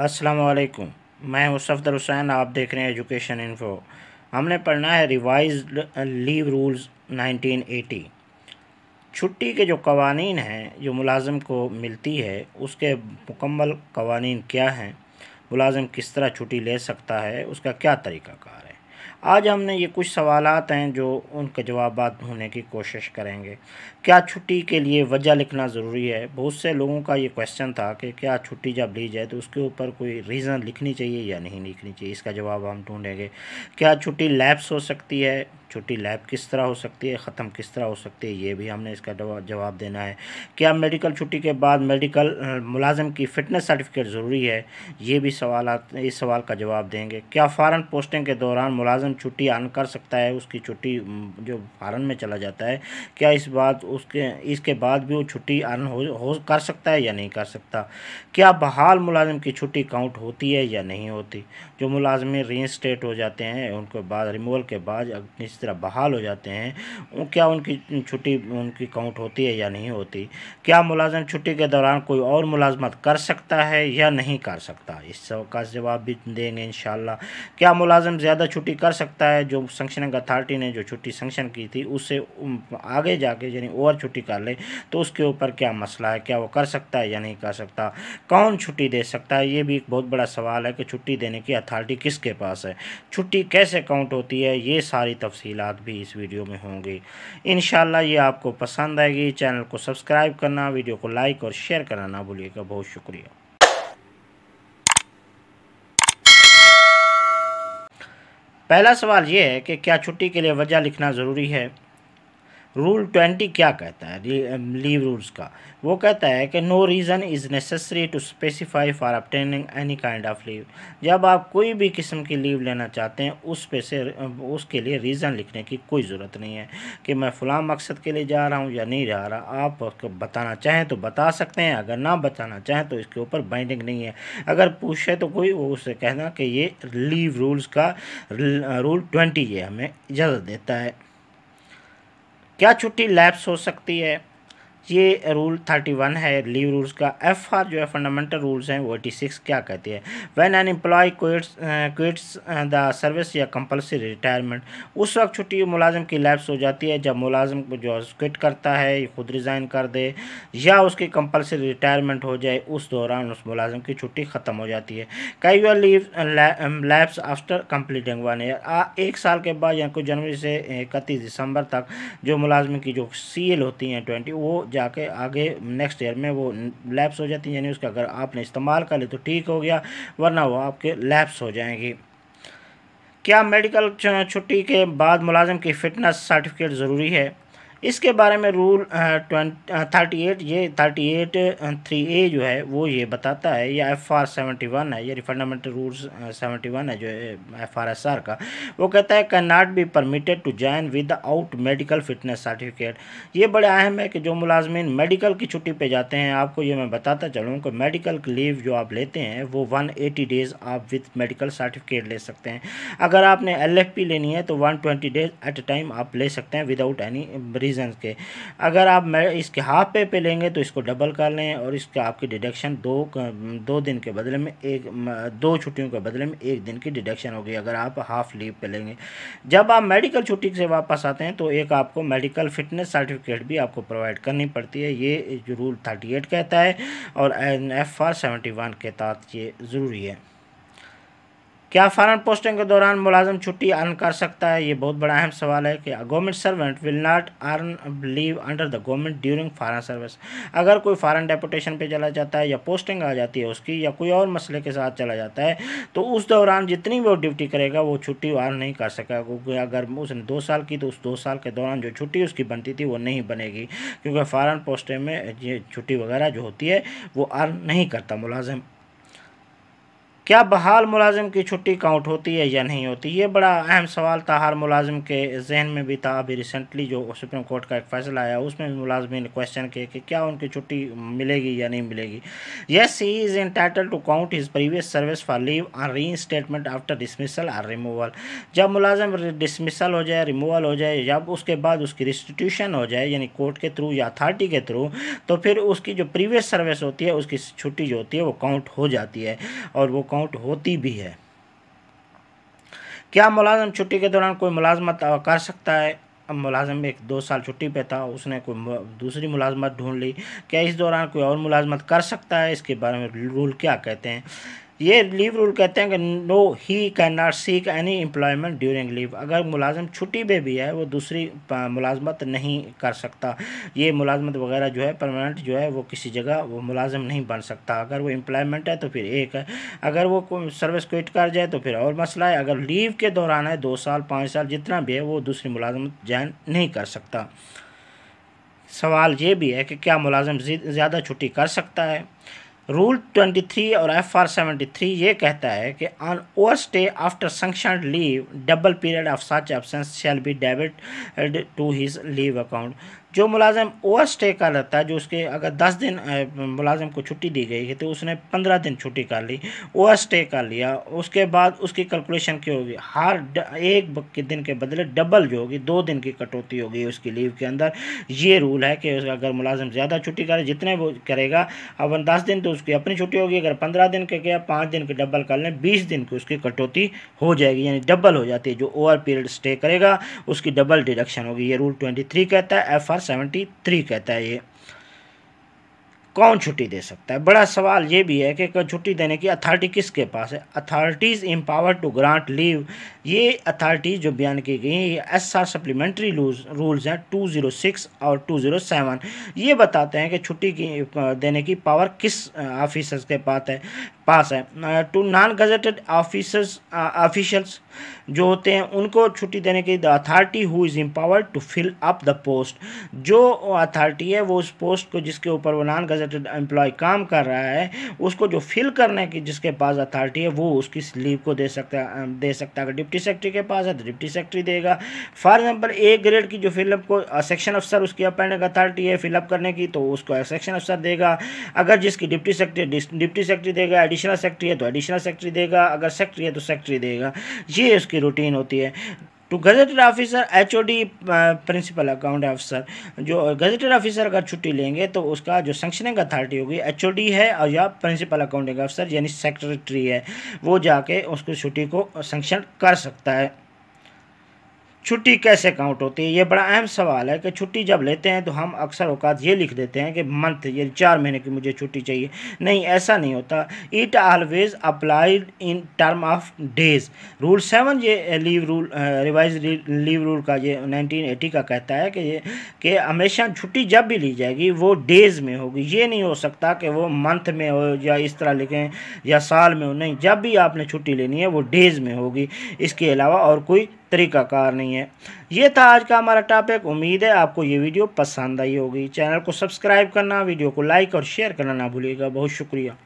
वालेकुम मैं मुस्तफ़र हुसैन आप देख रहे हैं एजुकेशन इन्फो हमने पढ़ना है रिवाइज लीव रूल्स 1980 छुट्टी के जो कवानी हैं जो मुलाजम को मिलती है उसके मुकम्मल कवानीन क्या हैं मुलाजम किस तरह छुट्टी ले सकता है उसका क्या तरीक़ाकार है आज हमने ये कुछ सवाल हैं जो उनके जवाब ढूंढने की कोशिश करेंगे क्या छुट्टी के लिए वजह लिखना ज़रूरी है बहुत से लोगों का ये क्वेश्चन था कि क्या छुट्टी जब ली जाए तो उसके ऊपर कोई रीज़न लिखनी चाहिए या नहीं लिखनी चाहिए इसका जवाब हम ढूंढेंगे क्या छुट्टी लैप्स हो सकती है छोटी लैब किस तरह हो सकती है ख़त्म किस तरह हो सकती है ये भी हमने इसका जवाब देना है क्या मेडिकल छुट्टी के बाद मेडिकल मुलाजम की फ़िटनेस सर्टिफिकेट ज़रूरी है ये भी सवाल इस सवाल का जवाब देंगे क्या फ़ारन पोस्टिंग के दौरान मुलाजम छुट्टी आन कर सकता है उसकी छुट्टी जो फ़ारन में चला जाता है क्या इस बात उसके इसके बाद भी वो छुट्टी आन हो, हो कर सकता है या नहीं कर सकता क्या बहाल मुलाजम की छुट्टी काउंट होती है या नहीं होती जो मुलाजमी रीस्टेट हो जाते हैं उनके बाद रिमूवल के बाद अपनी तरह बहाल हो जाते हैं क्या उनकी छुट्टी उनकी काउंट होती है या नहीं होती क्या मुलाजम छुट्टी के दौरान कोई और मुलाजमत कर सकता है या नहीं कर सकता इस सब का जवाब भी देंगे इन क्या मुलाजम ज़्यादा छुट्टी कर सकता है जो सेंक्शनिंग अथार्टी ने जो छुट्टी सेंक्शन की थी उससे आगे जाके यानी ओवर छुट्टी कर ले तो उसके ऊपर क्या मसला है क्या वो कर सकता है या नहीं कर सकता कौन छुट्टी दे सकता है ये भी एक बहुत बड़ा सवाल है कि छुट्टी देने की अथार्टी किसके पास है छुट्टी कैसे काउंट होती है ये सारी तफसी तफसीत भी इस वीडियो में होंगी इन ये आपको पसंद आएगी चैनल को सब्सक्राइब करना वीडियो को लाइक और शेयर करना ना भूलिएगा बहुत शुक्रिया पहला सवाल ये है कि क्या छुट्टी के लिए वजह लिखना ज़रूरी है रूल ट्वेंटी क्या कहता है लीव रूल्स um, का वो कहता है कि no reason is necessary to specify for obtaining any kind of leave जब आप कोई भी किस्म की लीव लेना चाहते हैं उस पे से um, उसके लिए रीज़न लिखने की कोई ज़रूरत नहीं है कि मैं फ़लाँ मकसद के लिए जा रहा हूँ या नहीं जा रहा आप बताना चाहें तो बता सकते हैं अगर ना बताना चाहें तो इसके ऊपर बाइंडिंग नहीं है अगर पूछे तो कोई वो उसे कहना कि ये लीव रूल्स का रूल uh, ट्वेंटी ये हमें इजाज़त देता है क्या छुट्टी लैप्स हो सकती है ये रूल थर्टी वन है लीव रूल्स का एफ आर जो है फंडामेंटल रूल्स हैं वो एटी सिक्स क्या कहती है when an employee quits quits the service या कंपलसरी रिटायरमेंट उस वक्त छुट्टी मुलाजम की लैब्स हो जाती है जब मुलाजम जो क्विट करता है खुद रिज़ाइन कर दे या उसकी कंपलसरी रिटायरमेंट हो जाए उस दौरान उस मुलाजम की छुट्टी ख़त्म हो जाती है कई वह leave lapse after completing one year एक साल के बाद या कुछ जनवरी से इकतीस दिसंबर तक जो मुलाजम की जो एल होती हैं ट्वेंटी वो जाके आगे नेक्स्ट ईयर में वो लैप्स हो जाती है यानी उसका अगर आपने इस्तेमाल कर ले तो ठीक हो गया वरना वो आपके लैप्स हो जाएंगी क्या मेडिकल छुट्टी के बाद मुलाजम की फ़िटनेस सर्टिफिकेट ज़रूरी है इसके बारे में रूल थर्टी एट ये थर्टी एट थ्री ए जो है वो ये बताता है या एफ आर सेवेंटी वन है यानी फंडामेंटल रूल्स सेवेंटी वन है जो एफ आर एस आर का वो कहता है can not be permitted to join without medical fitness certificate ये बड़े अहम है कि जो मुलाजमीन मेडिकल की छुट्टी पर जाते हैं आपको ये मैं बताता चलूँ कि मेडिकल लीव जो आप लेते हैं वो वन एटी डेज़ आप विद मेडिकल सर्टिफिकेट ले सकते हैं अगर आपने एल एफ पी लेनी है तो one twenty days at a time आप ले सकते हैं विदाउट एनी डिवीज़न के अगर आप इसके हाफ पे पे लेंगे तो इसको डबल कर लें और इसके आपकी डिडक्शन दो दो दिन के बदले में एक दो छुट्टियों के बदले में एक दिन की डिडक्शन होगी अगर आप हाफ लीव पे लेंगे जब आप मेडिकल छुट्टी से वापस आते हैं तो एक आपको मेडिकल फिटनेस सर्टिफिकेट भी आपको प्रोवाइड करनी पड़ती है ये रूल थर्टी एट कहता है और and F R seventy one के तहत ये ज़रूरी है क्या फॉरन पोस्टिंग के दौरान मुलाजम छुट्टी अर्न कर सकता है ये बहुत बड़ा अहम सवाल है कि government servant will not earn leave under the government during foreign service अगर कोई फॉरन डेपुटेशन पे चला जाता है या पोस्टिंग आ जाती है उसकी या कोई और मसले के साथ चला जाता है तो उस दौरान जितनी भी वो ड्यूटी करेगा वो छुट्टी अर्न नहीं कर सकेगा क्योंकि अगर उसने दो साल की तो उस दो साल के दौरान जो छुट्टी उसकी बनती थी वो नहीं बनेगी क्योंकि फॉरन पोस्टिंग में ये छुट्टी वगैरह जो होती है वो अर्न नहीं करता मुलाजम क्या बहाल मुलाजिम की छुट्टी काउंट होती है या नहीं होती ये बड़ा अहम सवाल था हर मुलाजिम के जहन में भी था अभी रिसेंटली जो सुप्रीम कोर्ट का एक फैसला आया उसमें भी मुलाजमी ने क्वेश्चन किया कि क्या उनकी छुट्टी मिलेगी या नहीं मिलेगी yes he is entitled to count his previous service for leave uh reinstatement after dismissal और रिमूवल जब मुलाजिम डिसमिसल हो जाए रिमूवल हो जाए जब उसके बाद उसकी रिस्टिट्यूशन हो जाए यानी कोर्ट के थ्रू या अथॉरिटी के थ्रू तो फिर उसकी जो प्रीवियस सर्विस होती है उसकी छुट्टी जो होती है वो काउंट हो जाती है और वो काउंट होती भी है क्या मुलाजम छुट्टी के दौरान कोई मुलाजमत कर सकता है अब मुलाजम एक दो साल छुट्टी पे था उसने कोई दूसरी मुलाजमत ढूंढ ली क्या इस दौरान कोई और मुलाजमत कर सकता है इसके बारे में रूल क्या कहते हैं ये लीव रूल कहते हैं कि no he can not seek any employment during leave अगर मुलाजम छुट्टी पे भी है वो दूसरी मुलाजमत नहीं कर सकता ये मुलाजमत वगैरह जो है परमानेंट जो है वो किसी जगह वो मुलाजम नहीं बन सकता अगर वो एम्प्लॉयमेंट है तो फिर एक है अगर वो सर्विस क्विट कर जाए तो फिर और मसला है अगर लीव के दौरान है दो साल पाँच साल जितना भी है वो दूसरी मुलाजमत जैन नहीं कर सकता सवाल ये भी है कि क्या मुलाजम ज़्यादा छुट्टी कर सकता है रूल 23 और एफ आर सेवेंटी ये कहता है कि on overstay after sanction leave double period of such absence shall be debit to his leave account जो मुलाजम ओवर स्टे का रहता है जो उसके अगर दस दिन मुलाजम को छुट्टी दी गई है तो उसने पंद्रह दिन छुट्टी कर ली ओवर स्टे कर लिया उसके बाद उसकी कैलकुलेशन क्या होगी हर एक के दिन के बदले डबल जो होगी दो दिन की कटौती होगी उसकी लीव के अंदर ये रूल है कि अगर मुलाजम ज़्यादा छुट्टी करे जितने वो करेगा अब दस दिन तो उसकी अपनी छुट्टी होगी अगर पंद्रह दिन के गया पाँच दिन के डबल कर लें बीस दिन की उसकी कटौती हो जाएगी यानी डबल हो जाती है जो ओवर पीरियड स्टे करेगा उसकी डबल डिडक्शन होगी ये रूल ट्वेंटी थ्री कहता है एफ सेवेंटी थ्री कहता है ये कौन छुट्टी दे सकता है बड़ा सवाल ये भी है कि छुट्टी देने की अथॉरिटी किसके पास है authorities empower to grant leave ये अथॉरिटीज़ जो बयान की गई हैं ये एस आर सप्लीमेंट्री रूल्स हैं टू ज़ीरो सिक्स और टू ज़ीरो सेवन ये बताते हैं कि छुट्टी की देने की पावर किस ऑफिसर्स के पास है पास है to non gazetted officers officials जो होते हैं उनको छुट्टी देने की the authority who is empowered to fill up the post जो अथॉरिटी है वो उस पोस्ट को जिसके ऊपर वो नॉन गजटेड एम्प्लॉय काम कर रहा है उसको जो फिल करने की जिसके पास अथॉरिटी है वो उसकी लीव को दे सकता दे सकता है अगर डिप्टी सेक्रेटरी के पास है तो डिप्टी सेक्रेटरी देगा फॉर एग्जाम्पल ए ग्रेड की जो फिलअप को सेक्शन अफसर उसकी अपॉइंट अथॉरिटी है फिलअप करने की तो उसको सेक्शन अफसर देगा अगर जिसकी डिप्टी सेक्रेटरी डिप्टी सेक्रेटरी देगा एडिशनल सेक्रेटरी है तो एडिशनल सेक्रेटरी देगा अगर सेक्रेटरी है तो सेक्रेटरी देगा ये उसकी रूटीन होती है to gazetted officer H O D principal account officer जो गजेटेड ऑफिसर अगर छुट्टी लेंगे तो उसका जो सेंक्शनिंग अथॉरिटी होगी एच ओ डी है और या प्रिंसिपल अकाउंटिंग ऑफिसर यानी सेक्रेटरी है वो जाके उसकी छुट्टी को सेंक्शन कर सकता है छुट्टी कैसे काउंट होती है ये बड़ा अहम सवाल है कि छुट्टी जब लेते हैं तो हम अक्सर अवकात ये लिख देते हैं कि मंथ ये चार महीने की मुझे छुट्टी चाहिए नहीं ऐसा नहीं होता it always applied in term of days rule seven ये leave rule revise leave rule का ये नाइनटीन एटी का कहता है कि ये कि हमेशा छुट्टी जब भी ली जाएगी वो डेज में होगी ये नहीं हो सकता कि वो मंथ में हो या इस तरह लिखें या साल में हो नहीं जब भी आपने छुट्टी लेनी है वो डेज में होगी इसके अलावा और कोई तरीकाकार नहीं है ये था आज का हमारा टॉपिक उम्मीद है आपको ये वीडियो पसंद आई होगी चैनल को सब्सक्राइब करना वीडियो को लाइक और शेयर करना ना भूलिएगा बहुत शुक्रिया